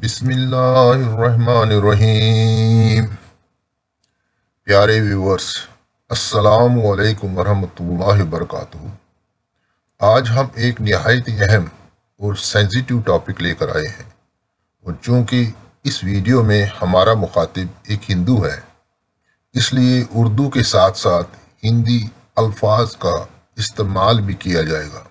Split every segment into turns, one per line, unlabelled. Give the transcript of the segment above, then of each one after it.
बिस्मिल्लाहिर्रहमानिर्रहीम प्यारे व्यूवर्स अस्सलाम वालेकुम वरहमतुल्लाहि वबरकातुहू आज हम एक नहायत अहम और सेंसिटिव टॉपिक लेकर आए हैं और चूँकि इस वीडियो में हमारा मुखातिब एक हिंदू है इसलिए उर्दू के साथ साथ हिंदी अल्फाज का इस्तेमाल भी किया जाएगा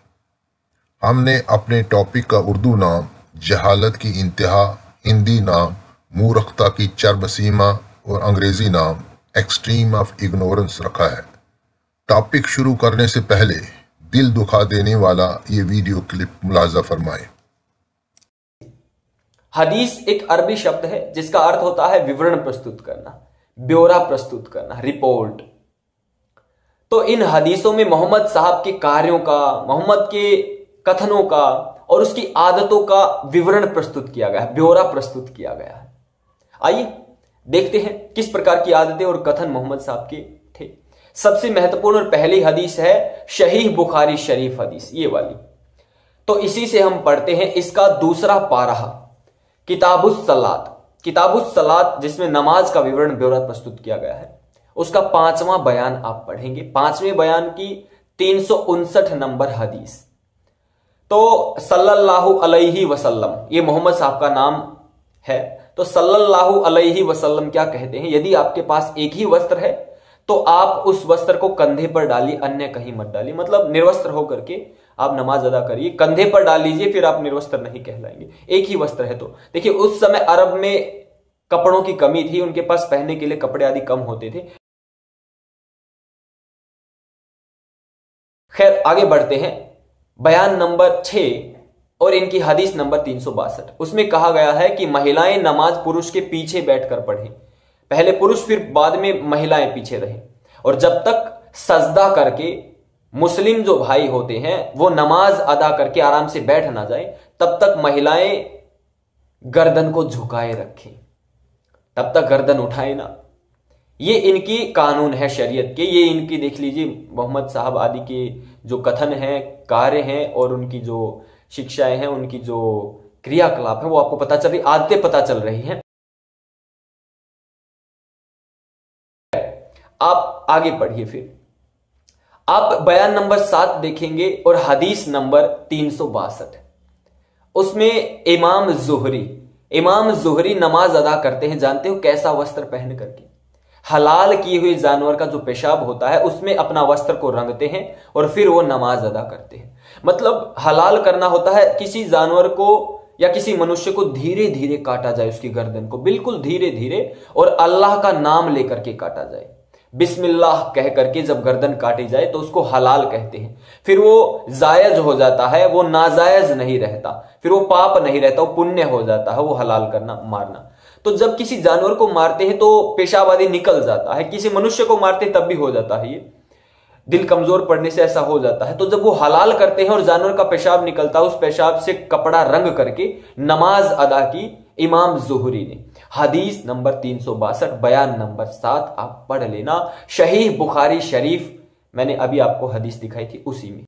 हमने अपने टॉपिक का उर्दू नाम जहालत की इंतहा हिंदी नाम मूर्खता की चर्ब सीमा और अंग्रेज़ी नाम एक्सट्रीम ऑफ इग्नोरेंस रखा है टॉपिक शुरू करने से पहले दिल दुखा देने वाला ये वीडियो क्लिप मुलाजा फरमाए
हदीस एक अरबी शब्द है जिसका अर्थ होता है विवरण प्रस्तुत करना ब्योरा प्रस्तुत करना रिपोर्ट तो इन हदीसों में मोहम्मद साहब के कार्यों का मोहम्मद के कथनों का और उसकी आदतों का विवरण प्रस्तुत किया गया है ब्यौरा प्रस्तुत किया गया है आइए देखते हैं किस प्रकार की आदतें और कथन मोहम्मद साहब के थे सबसे महत्वपूर्ण और पहली हदीस है शहीद बुखारी शरीफ हदीस ये वाली तो इसी से हम पढ़ते हैं इसका दूसरा पारा किताबुसलाद किताबुसलाद जिसमें नमाज का विवरण ब्यौरा प्रस्तुत किया गया है उसका पांचवा बयान आप पढ़ेंगे पांचवें बयान की तीन नंबर हदीस तो सल्लल्लाहु अलैहि वसल्लम ये मोहम्मद साहब का नाम है तो सल्लल्लाहु अलैहि वसल्लम क्या कहते हैं यदि आपके पास एक ही वस्त्र है तो आप उस वस्त्र को कंधे पर डालिए अन्य कहीं मत डालिए मतलब निर्वस्त्र होकर के आप नमाज अदा करिए कंधे पर डाल लीजिए फिर आप निर्वस्त्र नहीं कहलाएंगे एक ही वस्त्र है तो देखिए उस समय अरब में कपड़ों की कमी थी उनके पास पहनने के लिए कपड़े आदि कम होते थे खैर आगे बढ़ते हैं बयान नंबर छ और इनकी हदीस नंबर तीन सौ बासठ उसमें कहा गया है कि महिलाएं नमाज पुरुष के पीछे बैठकर पढ़ें पहले पुरुष फिर बाद में महिलाएं पीछे रहें और जब तक सजदा करके मुस्लिम जो भाई होते हैं वो नमाज अदा करके आराम से बैठ ना जाए तब तक महिलाएं गर्दन को झुकाए रखें तब तक गर्दन उठाए ना ये इनकी कानून है शरीयत के ये इनकी देख लीजिए मोहम्मद साहब आदि के जो कथन है कार्य हैं और उनकी जो शिक्षाएं हैं उनकी जो क्रियाकलाप है वो आपको पता चल रही आदतें पता चल रही हैं आप आगे पढ़िए फिर आप बयान नंबर सात देखेंगे और हदीस नंबर तीन सौ बासठ उसमें इमाम जोहरी इमाम जोहरी नमाज अदा करते हैं जानते हो कैसा वस्त्र पहन करके हलाल किए हुए जानवर का जो पेशाब होता है उसमें अपना वस्त्र को रंगते हैं और फिर वो नमाज अदा करते हैं मतलब हलाल करना होता है किसी जानवर को या किसी मनुष्य को धीरे धीरे काटा जाए उसकी गर्दन को बिल्कुल धीरे धीरे और अल्लाह का नाम लेकर के काटा जाए बिस्मिल्लाह कह करके जब गर्दन काटी जाए तो उसको हलाल कहते हैं फिर वो जायज हो जाता है वो नाजायज नहीं रहता फिर वो पाप नहीं रहता वो पुण्य हो जाता है वो हलाल करना मारना तो जब किसी जानवर को मारते हैं तो पेशाब आदि निकल जाता है किसी मनुष्य को मारते तब भी हो जाता है ये दिल कमजोर पड़ने से ऐसा हो जाता है तो जब वो हलाल करते हैं और जानवर का पेशाब निकलता है उस पेशाब से कपड़ा रंग करके नमाज अदा की इमाम जोहरी ने हदीस नंबर तीन सौ बासठ बयान नंबर सात आप पढ़ लेना शहीद बुखारी शरीफ मैंने अभी आपको हदीस दिखाई थी उसी में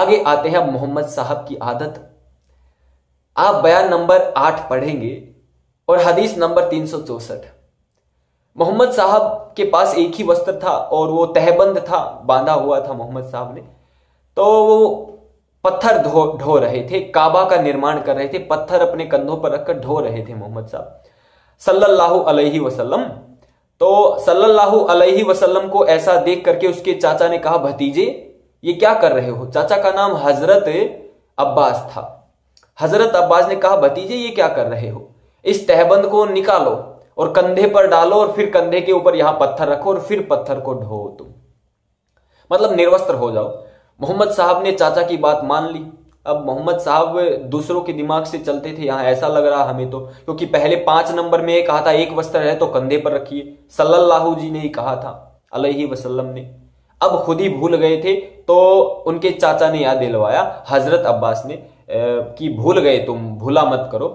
आगे आते हैं अब मोहम्मद साहब की आदत आप बयान नंबर आठ पढ़ेंगे और हदीस नंबर तीन सौ चौसठ मोहम्मद साहब के पास एक ही वस्त्र था और वो तहबंद था बांधा हुआ था मोहम्मद साहब ने तो वो पत्थर ढो ढो रहे थे काबा का निर्माण कर रहे थे पत्थर अपने कंधों पर रखकर ढो रहे थे मोहम्मद साहब सल्लल्लाहु अलैहि वसल्लम तो सल्लल्लाहु अलैहि वसल्लम को ऐसा देख करके उसके चाचा ने कहा भतीजे ये क्या कर रहे हो चाचा का नाम हजरत अब्बास था हजरत अब्बास ने कहा भतीजे ये क्या कर रहे हो इस तहबंद को निकालो और कंधे पर डालो और फिर कंधे के ऊपर यहां पत्थर रखो और फिर पत्थर को ढो तुम मतलब निर्वस्त्र हो जाओ मोहम्मद साहब ने चाचा की बात मान ली अब मोहम्मद साहब दूसरों के दिमाग से चलते थे यहां ऐसा लग रहा हमें तो क्योंकि पहले पांच नंबर में कहा था एक वस्त्र है तो कंधे पर रखिए सल्लल्लाहु जी ने ही कहा था अलही वसल्लम ने अब खुद ही भूल गए थे तो उनके चाचा ने याद दिलवाया हजरत अब्बास ने कि भूल गए तुम भूला मत करो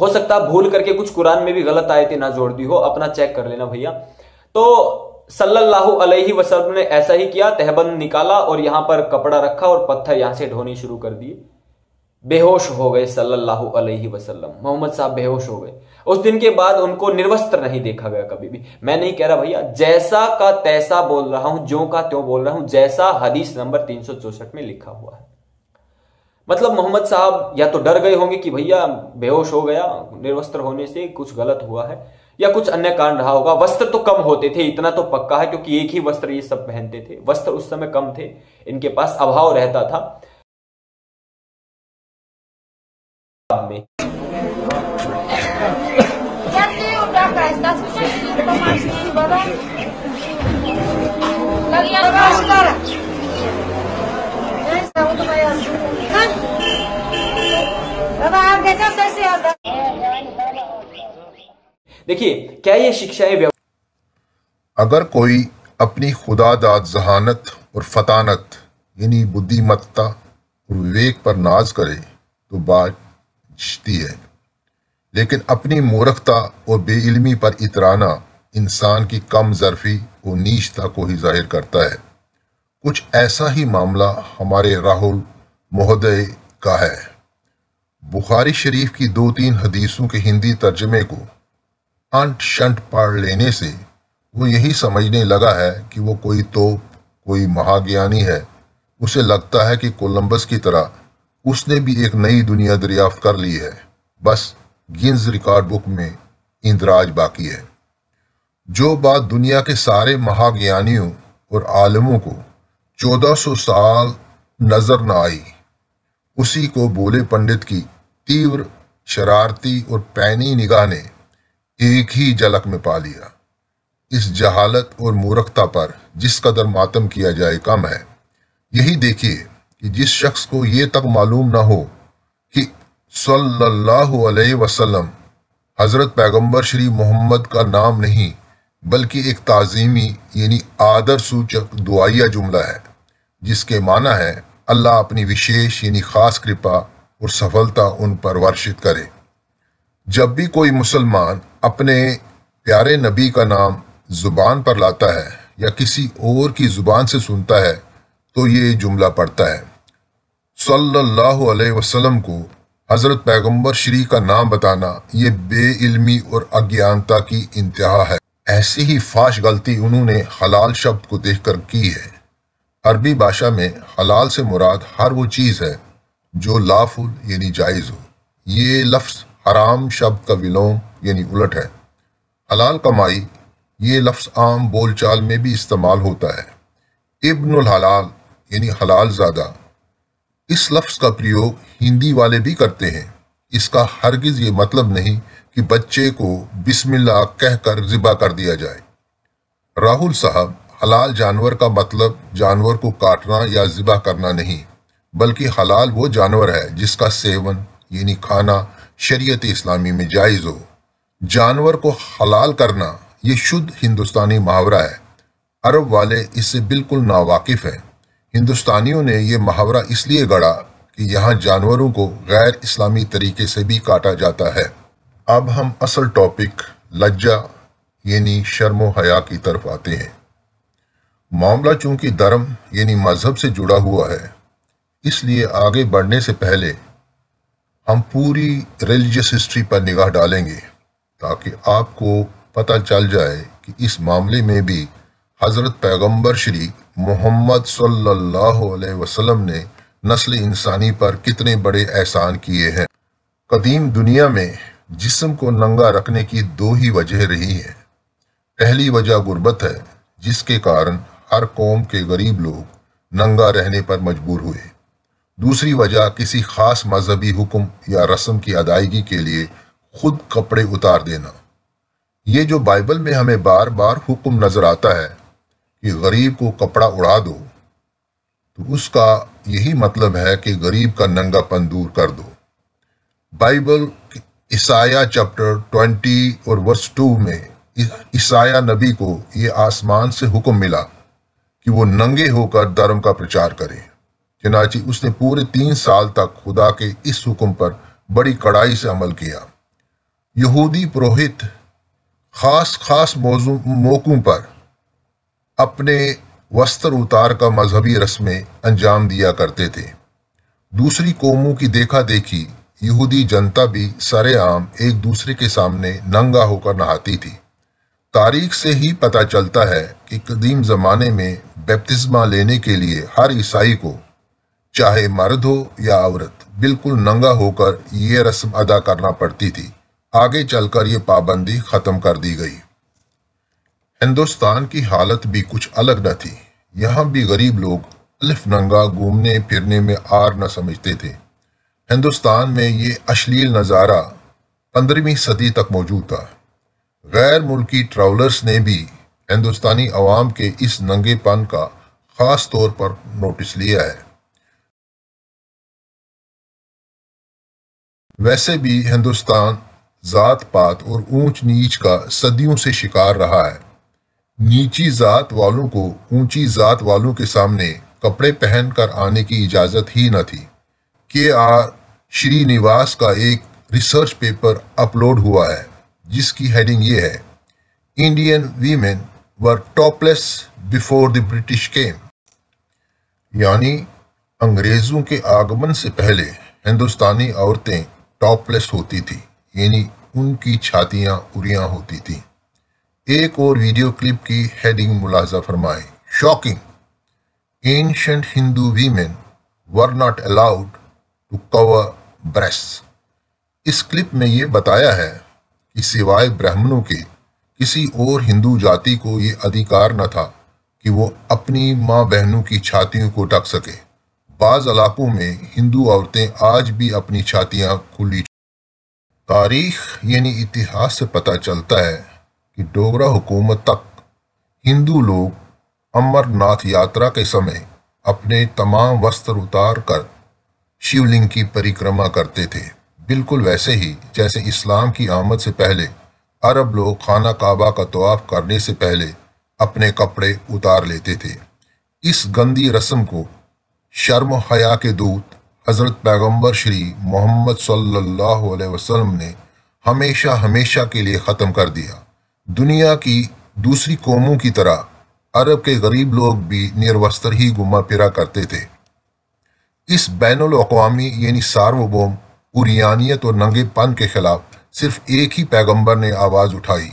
हो सकता भूल करके कुछ कुरान में भी गलत थे ना जोड़ दी हो अपना चेक कर लेना भैया तो सल्लल्लाहु अलैहि वसल्लम ने ऐसा ही किया तहबंद निकाला और यहां पर कपड़ा रखा और पत्थर यहां से ढोनी शुरू कर दिए बेहोश हो गए सल्लल्लाहु अलैहि वसल्लम मोहम्मद साहब बेहोश हो गए उस दिन के बाद उनको निर्वस्त्र नहीं देखा गया कभी भी मैं नहीं कह रहा भैया जैसा का तैसा बोल रहा हूं जो का त्यों बोल रहा हूं जैसा हदीस नंबर तीन में लिखा हुआ है मतलब मोहम्मद साहब या तो डर गए होंगे कि भैया बेहोश हो गया निर्वस्त्र होने से कुछ गलत हुआ है या कुछ अन्य कारण रहा होगा वस्त्र तो कम होते थे इतना तो पक्का है क्योंकि एक ही वस्त्र ये सब पहनते थे वस्त्र उस समय कम थे इनके पास अभाव रहता था में देखिए क्या ये शिक्षाएं
अगर कोई अपनी खुदादाद जहानत और फतानत यानी बुद्धिमत्ता और विवेक पर नाज करे तो बात जीती है लेकिन अपनी मूर्खता और बेइल्मी पर इतराना इंसान की कम जरफी और नीचता को ही जाहिर करता है कुछ ऐसा ही मामला हमारे राहुल महोदय का है बुखारी शरीफ की दो तीन हदीसों के हिंदी तर्जमे को अंट शंट पढ़ लेने से वो यही समझने लगा है कि वो कोई तो कोई महाज्ञानी है उसे लगता है कि कोलंबस की तरह उसने भी एक नई दुनिया दरियाफ्त कर ली है बस गिन्स रिकॉर्ड बुक में इंदराज बाकी है जो बात दुनिया के सारे महाज्ञानियों और आलमों को 1400 साल नजर न आई उसी को बोले पंडित की तीव्र शरारती और पैनी निगाह ने एक ही झलक में पा लिया इस जहालत और मूर्खता पर जिस कदर मातम किया जाए कम है यही देखिए कि जिस शख्स को ये तक मालूम ना हो कि सल्लल्लाहु अलैहि वसल्लम हज़रत पैगंबर श्री मोहम्मद का नाम नहीं बल्कि एक ताज़ीमी यानी आदर सूचक दुआया जुमला है जिसके माना है अल्लाह अपनी विशेष यानी ख़ास कृपा और सफलता उन पर वर्षित करे जब भी कोई मुसलमान अपने प्यारे नबी का नाम ज़ुबान पर लाता है या किसी और की ज़ुबान से सुनता है तो ये जुमला पढ़ता है सल्लल्लाहु अलैहि वसल्लम को हज़रत पैगंबर श्री का नाम बताना ये बेइल्मी और अज्ञानता की इंतहा है ऐसी ही फाश गलती उन्होंने हलाल शब्द को कर की है अरबी भाषा में हलाल से मुराद हर वो चीज़ है जो लाफुल यानी जायज़ हो ये लफ्ज़ हराम शब्द का विलोम यानी उलट है हलाल कमाई ये लफ्ज़ आम बोलचाल में भी इस्तेमाल होता है इब्नुल हलाल यानी हलाल ज़्यादा इस लफ्ज़ का प्रयोग हिंदी वाले भी करते हैं इसका हरगिज़ ये मतलब नहीं कि बच्चे को बिस्मिल्लाह कहकर ज़िबा कर दिया जाए राहुल साहब हलाल जानवर का मतलब जानवर को काटना या ज़िबा करना नहीं बल्कि हलाल वो जानवर है जिसका सेवन यानी खाना शरीयत इस्लामी में जायज़ हो जानवर को हलाल करना ये शुद्ध हिंदुस्तानी मुहावरा है अरब वाले इससे बिल्कुल नावाकिफ हैं हिंदुस्तानियों ने यह मुहावरा इसलिए गढ़ा कि यहाँ जानवरों को गैर इस्लामी तरीके से भी काटा जाता है अब हम असल टॉपिक लज्जा यानी शर्म हया की तरफ आते हैं मामला चूंकि धर्म यानी मज़हब से जुड़ा हुआ है इसलिए आगे बढ़ने से पहले हम पूरी रिलीजियस हिस्ट्री पर निगाह डालेंगे ताकि आपको पता चल जाए कि इस मामले में भी हज़रत पैगंबर श्री मोहम्मद सल्लल्लाहु वसल्लम ने नस्ल इंसानी पर कितने बड़े एहसान किए हैं कदीम दुनिया में जिस्म को नंगा रखने की दो ही वजह रही है पहली वजह गुर्बत है जिसके कारण हर कौम के गरीब लोग नंगा रहने पर मजबूर हुए दूसरी वजह किसी खास मजहबी हुक्म या रस्म की अदायगी के लिए खुद कपड़े उतार देना ये जो बाइबल में हमें बार बार हुक्म नज़र आता है कि गरीब को कपड़ा उड़ा दो तो उसका यही मतलब है कि गरीब का नंगापन दूर कर दो बाइबल ईसाया चैप्टर ट्वेंटी और वर्स टू में ईसाया नबी को ये आसमान से हुक्म मिला कि वो नंगे होकर धर्म का प्रचार करें चनाची उसने पूरे तीन साल तक खुदा के इस हुक्म पर बड़ी कड़ाई से अमल किया यहूदी पुरोहित खास खास मौक़ों पर अपने वस्त्र उतार का मजहबी रस्में अंजाम दिया करते थे दूसरी कौमों की देखा देखी यहूदी जनता भी सरेआम एक दूसरे के सामने नंगा होकर नहाती थी तारीख से ही पता चलता है कि कदीम ज़माने में बैप्तिस्मा लेने के लिए हर ईसाई को चाहे मर्द हो या औरत बिल्कुल नंगा होकर ये रस्म अदा करना पड़ती थी आगे चलकर ये पाबंदी खत्म कर दी गई हिंदुस्तान की हालत भी कुछ अलग न थी यहाँ भी गरीब लोग अलिफ नंगा घूमने फिरने में आर न समझते थे हिंदुस्तान में ये अश्लील नज़ारा पंद्रहवीं सदी तक मौजूद था गैर मुल्की ट्रैवलर्स ने भी हिंदुस्तानी आवाम के इस नंगेपन का ख़ास तौर पर नोटिस लिया है वैसे भी हिंदुस्तान जात पात और ऊंच नीच का सदियों से शिकार रहा है नीची जात वालों को ऊंची जात वालों के सामने कपड़े पहन कर आने की इजाज़त ही न थी के आर श्रीनिवास का एक रिसर्च पेपर अपलोड हुआ है जिसकी हेडिंग ये है Indian women wore topless before the British came यानी अंग्रेज़ों के आगमन से पहले हिंदुस्तानी औरतें टॉपलेस होती थी यानी उनकी छातियां उरिया होती थी एक और वीडियो क्लिप की हेडिंग मुलाजा फरमाए shocking ancient Hindu women were not allowed to cover breasts इस क्लिप में ये बताया है कि सिवाय ब्राह्मणों के किसी और हिंदू जाति को ये अधिकार न था कि वो अपनी माँ बहनों की छातियों को ढक सके बाज़ इलाकों में हिंदू औरतें आज भी अपनी छातियाँ खुली तारीख यानी इतिहास से पता चलता है कि डोगरा हुकूमत तक हिंदू लोग अमरनाथ यात्रा के समय अपने तमाम वस्त्र उतार कर शिवलिंग की परिक्रमा करते थे बिल्कुल वैसे ही जैसे इस्लाम की आमद से पहले अरब लोग खाना काबा का तोाफ़ करने से पहले अपने कपड़े उतार लेते थे इस गंदी रस्म को शर्म हया के दूत हज़रत पैगम्बर श्री मोहम्मद सल्लल्लाहु अलैहि वसल्लम ने हमेशा हमेशा के लिए ख़त्म कर दिया दुनिया की दूसरी कौमों की तरह अरब के गरीब लोग भी निर्वस्त्र ही घुमा फिरा करते थे इस बैन अवी यानी सार्वभौम उरियानियत और नंगेपन के खिलाफ सिर्फ एक ही पैगंबर ने आवाज़ उठाई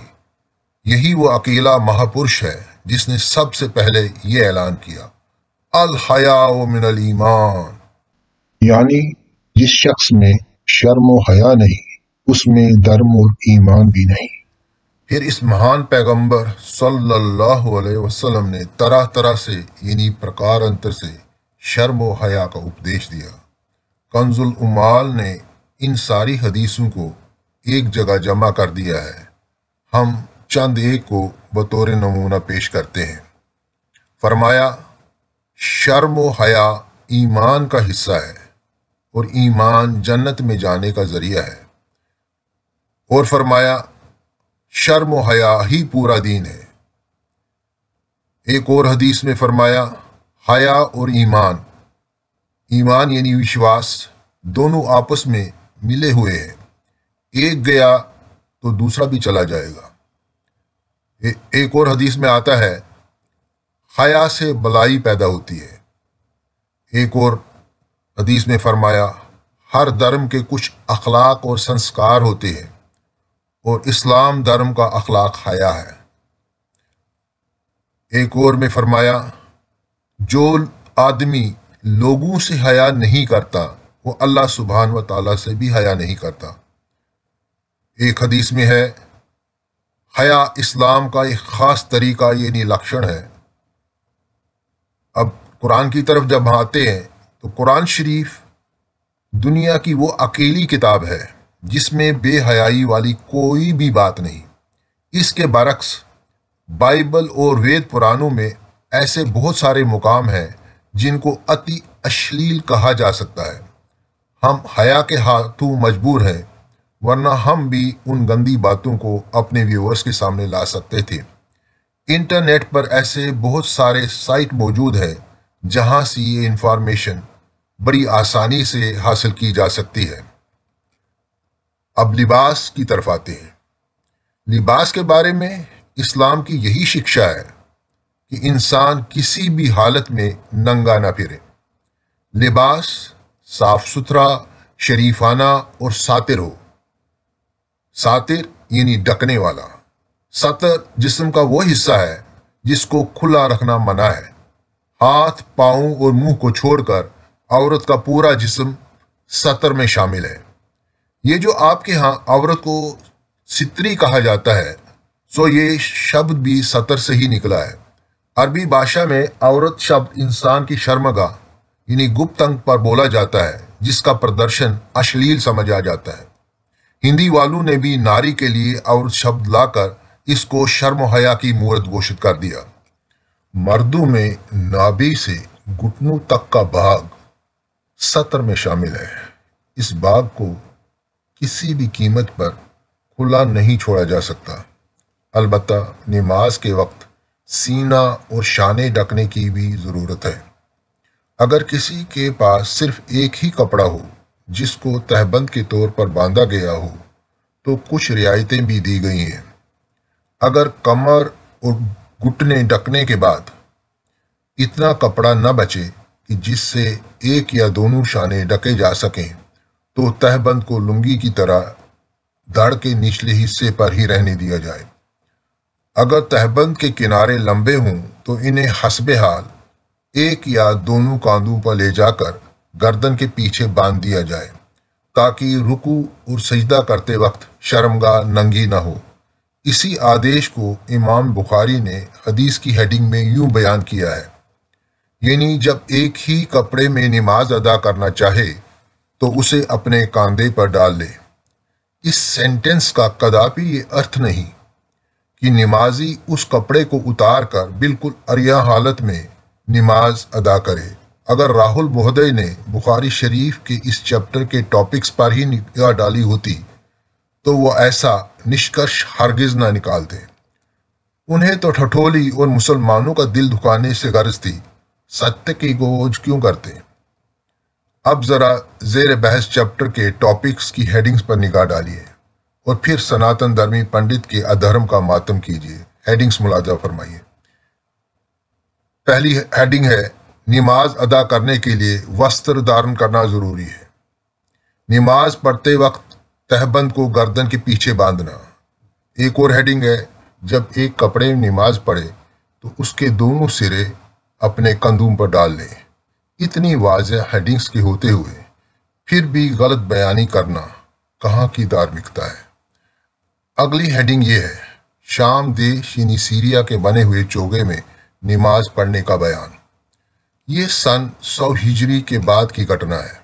यही वो अकेला महापुरुष है जिसने सबसे पहले ये ऐलान किया अलहया मिनल ईमान यानी जिस शख्स में शर्म हया नहीं उसमें धर्म और ईमान भी नहीं फिर इस महान पैगंबर सल्लल्लाहु अलैहि वसल्लम ने तरह तरह से यानी प्रकार अंतर से शर्म व हया का उपदेश दिया कंजुल उमाल ने इन सारी हदीसों को एक जगह जमा कर दिया है हम चंद एक को बतौर नमूना पेश करते हैं फरमाया शर्म व हया ईमान का हिस्सा है और ईमान जन्नत में जाने का ज़रिया है और फरमाया शर्म व हया ही पूरा दीन है एक और हदीस में फरमाया हया और ईमान ईमान यानी विश्वास दोनों आपस में मिले हुए हैं एक गया तो दूसरा भी चला जाएगा ए, एक और हदीस में आता है हया से भलाई पैदा होती है एक और हदीस में फरमाया हर धर्म के कुछ अखलाक और संस्कार होते हैं और इस्लाम धर्म का अखलाक हया है एक और में फरमाया जो आदमी लोगों से हया नहीं करता वो अल्लाह सुबहान व ताला से भी हया नहीं करता एक हदीस में है हया इस्लाम का एक ख़ास तरीका यानी लक्षण है कुरान की तरफ जब आते हैं तो कुरान शरीफ दुनिया की वो अकेली किताब है जिसमें बेहयाई वाली कोई भी बात नहीं इसके बरक्स बाइबल और वेद पुरानों में ऐसे बहुत सारे मुकाम हैं जिनको अति अश्लील कहा जा सकता है हम हया के हाथों मजबूर हैं वरना हम भी उन गंदी बातों को अपने व्यूवर्स के सामने ला सकते थे इंटरनेट पर ऐसे बहुत सारे साइट मौजूद हैं जहां से ये इंफॉर्मेशन बड़ी आसानी से हासिल की जा सकती है अब लिबास की तरफ आते हैं लिबास के बारे में इस्लाम की यही शिक्षा है कि इंसान किसी भी हालत में नंगा ना फिरे लिबास साफ सुथरा शरीफाना और सातिर हो सातिर यानी ढकने वाला सतर जिस्म का वो हिस्सा है जिसको खुला रखना मना है हाथ पांव और मुंह को छोड़कर औरत का पूरा जिस्म सतर में शामिल है ये जो आपके यहाँ औरत को सित्री कहा जाता है सो ये शब्द भी सतर से ही निकला है अरबी भाषा में औरत शब्द इंसान की शर्मगा यानी गुप्त अंग पर बोला जाता है जिसका प्रदर्शन अश्लील समझा जाता है हिंदी वालों ने भी नारी के लिए औरत शब्द लाकर इसको शर्म हया की मूर्त घोषित कर दिया मर्दों में नाभि से घुटनों तक का भाग सत्र में शामिल है इस भाग को किसी भी कीमत पर खुला नहीं छोड़ा जा सकता अलबत् नमाज के वक्त सीना और शाने ढकने की भी ज़रूरत है अगर किसी के पास सिर्फ एक ही कपड़ा हो जिसको तहबंद के तौर पर बांधा गया हो तो कुछ रियायतें भी दी गई हैं अगर कमर और घुटने ढकने के बाद इतना कपड़ा न बचे कि जिससे एक या दोनों शाने ढके जा सकें तो तहबंद को लुंगी की तरह दाढ़ के निचले हिस्से पर ही रहने दिया जाए अगर तहबंद के किनारे लंबे हों तो इन्हें हसब हाल एक या दोनों कांधों पर ले जाकर गर्दन के पीछे बांध दिया जाए ताकि रुकू और सजदा करते वक्त शर्मगा नंगी ना हो इसी आदेश को इमाम बुखारी ने हदीस की हेडिंग में यूं बयान किया है यानी जब एक ही कपड़े में नमाज अदा करना चाहे तो उसे अपने कांधे पर डाल ले इस सेंटेंस का कदापि ये अर्थ नहीं कि नमाजी उस कपड़े को उतार कर बिल्कुल अरिया हालत में नमाज अदा करे अगर राहुल मोहदय ने बुखारी शरीफ के इस चैप्टर के टॉपिक्स पर ही निगाह डाली होती तो वह ऐसा निष्कर्ष हरगिज ना निकालते उन्हें तो ठठोली और मुसलमानों का दिल दुखाने से गर्ज थी सत्य की गोज क्यों करते अब ज़रा जेर बहस चैप्टर के टॉपिक्स की हेडिंग्स पर निगाह डालिए और फिर सनातन धर्मी पंडित के अधर्म का मातम कीजिए हेडिंग्स मुलाजा फरमाइए पहली हेडिंग है नमाज अदा करने के लिए वस्त्र धारण करना ज़रूरी है नमाज पढ़ते वक्त तहबंद को गर्दन के पीछे बांधना एक और हेडिंग है जब एक कपड़े में नमाज पढ़े तो उसके दोनों सिरे अपने कंधों पर डाल लें इतनी वाज़ हेडिंग्स के होते हुए फिर भी गलत बयानी करना कहाँ की धार्मिकता है अगली हेडिंग ये है शाम देश शीनी सीरिया के बने हुए चोगे में नमाज पढ़ने का बयान ये सन सौ हिजरी के बाद की घटना है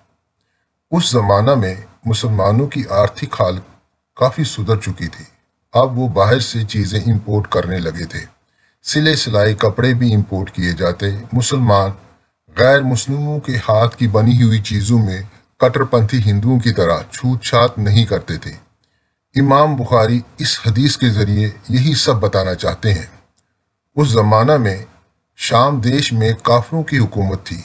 उस जमाना में मुसलमानों की आर्थिक हालत काफ़ी सुधर चुकी थी अब वो बाहर से चीज़ें इंपोर्ट करने लगे थे सिले सिलाई कपड़े भी इंपोर्ट किए जाते मुसलमान गैर मुसलमों के हाथ की बनी हुई चीज़ों में कट्टरपंथी हिंदुओं की तरह छात नहीं करते थे इमाम बुखारी इस हदीस के ज़रिए यही सब बताना चाहते हैं उस ज़माना में शाम देश में काफरों की हुकूमत थी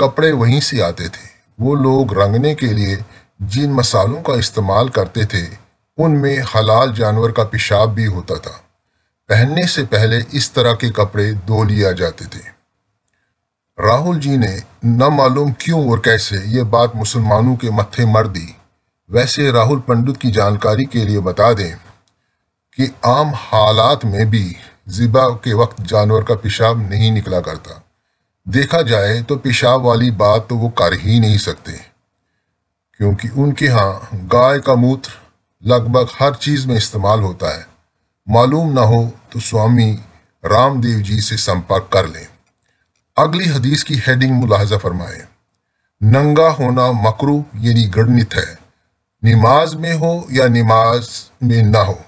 कपड़े वहीं से आते थे वो लोग रंगने के लिए जिन मसालों का इस्तेमाल करते थे उनमें हलाल जानवर का पेशाब भी होता था पहनने से पहले इस तरह के कपड़े धो लिया जाते थे राहुल जी ने न मालूम क्यों और कैसे ये बात मुसलमानों के मत्थे मर दी वैसे राहुल पंडित की जानकारी के लिए बता दें कि आम हालात में भी ज़िबा के वक्त जानवर का पेशाब नहीं निकला करता देखा जाए तो पेशाब वाली बात तो वो कर ही नहीं सकते क्योंकि उनके यहाँ गाय का मूत्र लगभग हर चीज़ में इस्तेमाल होता है मालूम ना हो तो स्वामी रामदेव जी से संपर्क कर लें अगली हदीस की हेडिंग मुलाजा फरमाएं नंगा होना मकरू यानी गणित है नमाज में हो या नमाज में ना हो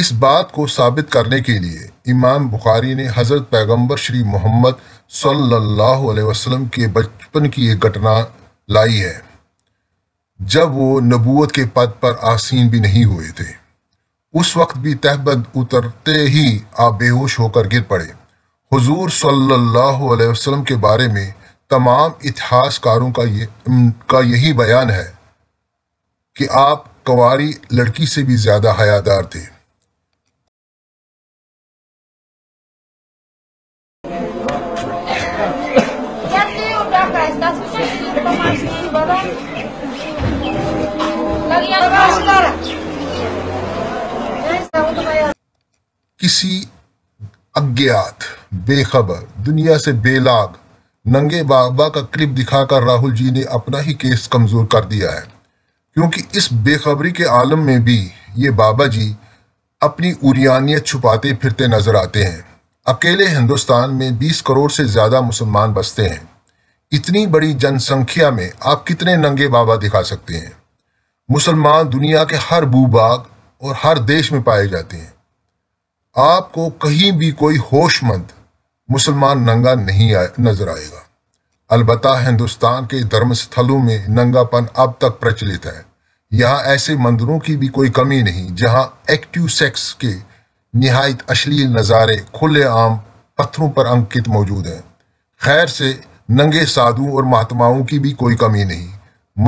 इस बात को साबित करने के लिए इमाम बुखारी ने हज़रत पैगंबर श्री मोहम्मद सल्लल्लाहु अलैहि वसल्लम के बचपन की एक घटना लाई है जब वो नबूत के पद पर आसीन भी नहीं हुए थे उस वक्त भी तहबद उतरते ही आप बेहोश होकर गिर पड़े हुजूर सल्लल्लाहु अलैहि वसल्लम के बारे में तमाम इतिहासकारों का ये का यही बयान है कि आप कवारी लड़की से भी ज़्यादा हयादार थे किसी अज्ञात बेखबर दुनिया से बेलाग नंगे बाबा का क्लिप दिखाकर राहुल जी ने अपना ही केस कमजोर कर दिया है क्योंकि इस बेखबरी के आलम में भी ये बाबा जी अपनी उरियानियत छुपाते फिरते नजर आते हैं अकेले हिंदुस्तान में 20 करोड़ से ज़्यादा मुसलमान बसते हैं इतनी बड़ी जनसंख्या में आप कितने नंगे बाबा दिखा सकते हैं मुसलमान दुनिया के हर भूभाग और हर देश में पाए जाते हैं आपको कहीं भी कोई होशमंद मुसलमान नंगा नहीं आ, नजर आएगा अलबत् हिंदुस्तान के धर्मस्थलों में नंगापन अब तक प्रचलित है यहाँ ऐसे मंदिरों की भी कोई कमी नहीं जहाँ एक्टिव सेक्स के नहायत अश्लील नज़ारे खुलेआम पत्थरों पर अंकित मौजूद हैं खैर से नंगे साधुओं और महात्माओं की भी कोई कमी नहीं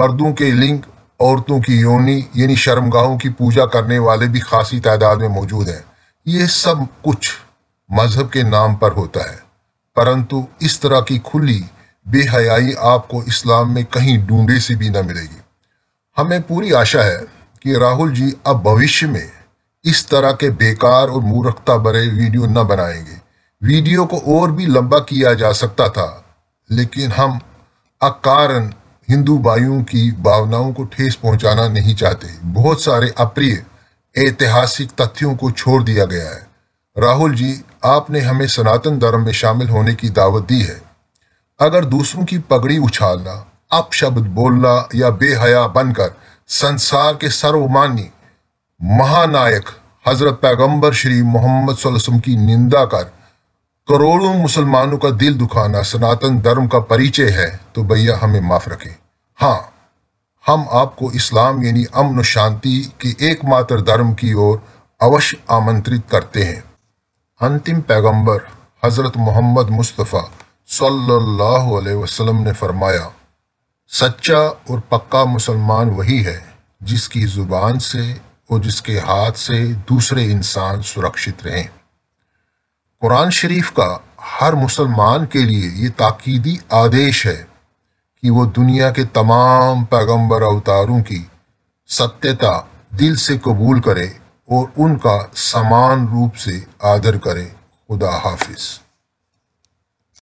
मर्दों के लिंग औरतों की योनी यानी शर्मगाहों की पूजा करने वाले भी खासी तादाद में मौजूद हैं ये सब कुछ मजहब के नाम पर होता है परंतु इस तरह की खुली बेहयाई आपको इस्लाम में कहीं ढूंढे से भी न मिलेगी हमें पूरी आशा है कि राहुल जी अब भविष्य में इस तरह के बेकार और मूर्खता भरे वीडियो न बनाएंगे वीडियो को और भी लंबा किया जा सकता था लेकिन हम अकारण हिंदू भाइयों की भावनाओं को ठेस पहुंचाना नहीं चाहते बहुत सारे अप्रिय ऐतिहासिक तथ्यों को छोड़ दिया गया है राहुल जी आपने हमें सनातन धर्म में शामिल होने की दावत दी है अगर दूसरों की पगड़ी उछालना अपशब्द बोलना या बेहया बनकर संसार के सर्वमान्य महानायक हजरत पैगंबर श्री मोहम्मद की निंदा कर करोड़ों मुसलमानों का दिल दुखाना सनातन धर्म का परिचय है तो भैया हमें माफ रखें हाँ हम आपको इस्लाम यानी अमन शांति के एकमात्र धर्म की ओर अवश्य आमंत्रित करते हैं अंतिम पैगंबर हज़रत मोहम्मद मुस्तफ़ा सल्लल्लाहु अलैहि वसल्लम ने फरमाया सच्चा और पक्का मुसलमान वही है जिसकी ज़ुबान से और जिसके हाथ से दूसरे इंसान सुरक्षित रहें कुरान शरीफ का हर मुसलमान के लिए ये ताकीदी आदेश है कि वो दुनिया के तमाम पैगंबर अवतारों की सत्यता दिल से कबूल करे और उनका समान रूप से आदर करे खुदा हाफिज़